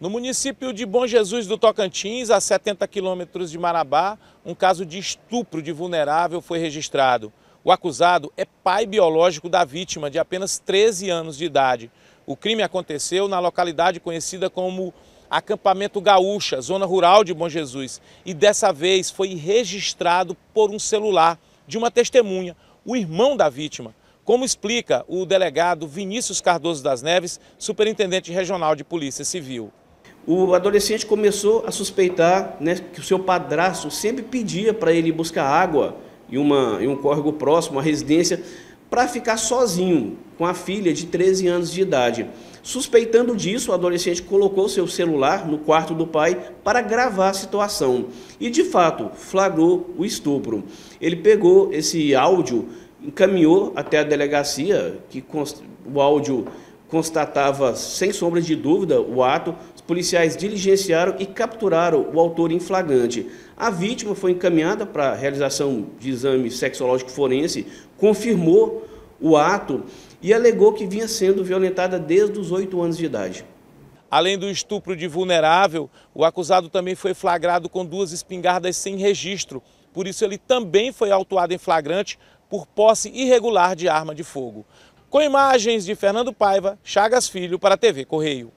No município de Bom Jesus do Tocantins, a 70 quilômetros de Marabá, um caso de estupro de vulnerável foi registrado. O acusado é pai biológico da vítima, de apenas 13 anos de idade. O crime aconteceu na localidade conhecida como Acampamento Gaúcha, zona rural de Bom Jesus, e dessa vez foi registrado por um celular de uma testemunha, o irmão da vítima. Como explica o delegado Vinícius Cardoso das Neves, superintendente regional de Polícia Civil o adolescente começou a suspeitar né, que o seu padrasto sempre pedia para ele buscar água em, uma, em um córrego próximo, à residência, para ficar sozinho com a filha de 13 anos de idade. Suspeitando disso, o adolescente colocou seu celular no quarto do pai para gravar a situação e, de fato, flagrou o estupro. Ele pegou esse áudio, encaminhou até a delegacia, que o áudio constatava, sem sombra de dúvida, o ato, policiais diligenciaram e capturaram o autor em flagrante. A vítima foi encaminhada para a realização de exame sexológico forense, confirmou o ato e alegou que vinha sendo violentada desde os oito anos de idade. Além do estupro de vulnerável, o acusado também foi flagrado com duas espingardas sem registro. Por isso, ele também foi autuado em flagrante por posse irregular de arma de fogo. Com imagens de Fernando Paiva, Chagas Filho para a TV Correio.